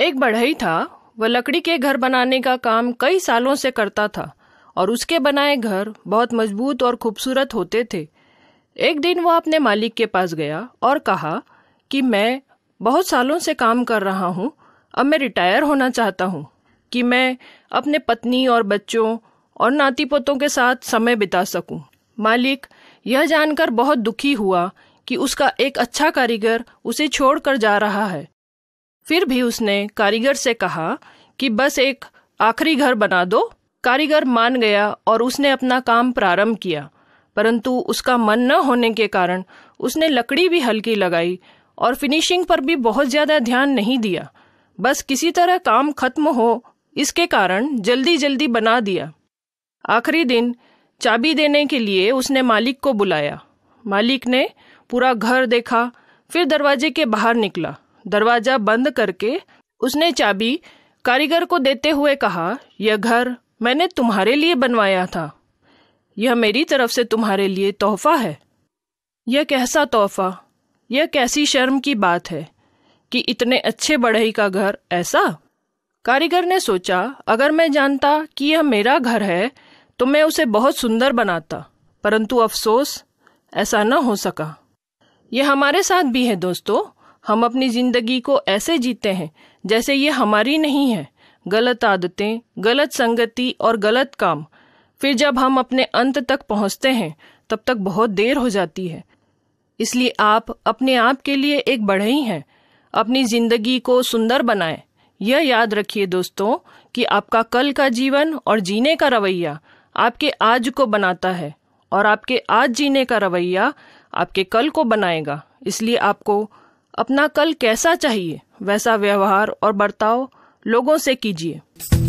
एक बढ़ई था वह लकड़ी के घर बनाने का काम कई सालों से करता था और उसके बनाए घर बहुत मजबूत और खूबसूरत होते थे एक दिन वह अपने मालिक के पास गया और कहा कि मैं बहुत सालों से काम कर रहा हूँ अब मैं रिटायर होना चाहता हूँ कि मैं अपने पत्नी और बच्चों और नाती पोतों के साथ समय बिता सकूं। मालिक यह जानकर बहुत दुखी हुआ कि उसका एक अच्छा कारीगर उसे छोड़कर जा रहा है फिर भी उसने कारीगर से कहा कि बस एक आखिरी घर बना दो कारीगर मान गया और उसने अपना काम प्रारंभ किया परंतु उसका मन न होने के कारण उसने लकड़ी भी हल्की लगाई और फिनिशिंग पर भी बहुत ज़्यादा ध्यान नहीं दिया बस किसी तरह काम खत्म हो इसके कारण जल्दी जल्दी बना दिया आखिरी दिन चाबी देने के लिए उसने मालिक को बुलाया मालिक ने पूरा घर देखा फिर दरवाजे के बाहर निकला दरवाजा बंद करके उसने चाबी कारीगर को देते हुए कहा यह घर मैंने तुम्हारे लिए बनवाया था यह मेरी तरफ से तुम्हारे लिए तोहफा है यह कैसा तोहफा यह कैसी शर्म की बात है कि इतने अच्छे बढ़ई का घर ऐसा कारीगर ने सोचा अगर मैं जानता कि यह मेरा घर है तो मैं उसे बहुत सुंदर बनाता परंतु अफसोस ऐसा न हो सका यह हमारे साथ भी है दोस्तों हम अपनी ज़िंदगी को ऐसे जीते हैं जैसे ये हमारी नहीं है गलत आदतें गलत संगति और गलत काम फिर जब हम अपने अंत तक पहुंचते हैं तब तक बहुत देर हो जाती है इसलिए आप अपने आप के लिए एक बढ़ई हैं अपनी ज़िंदगी को सुंदर बनाएं यह याद रखिए दोस्तों कि आपका कल का जीवन और जीने का रवैया आपके आज को बनाता है और आपके आज जीने का रवैया आपके कल को बनाएगा इसलिए आपको अपना कल कैसा चाहिए वैसा व्यवहार और बर्ताव लोगों से कीजिए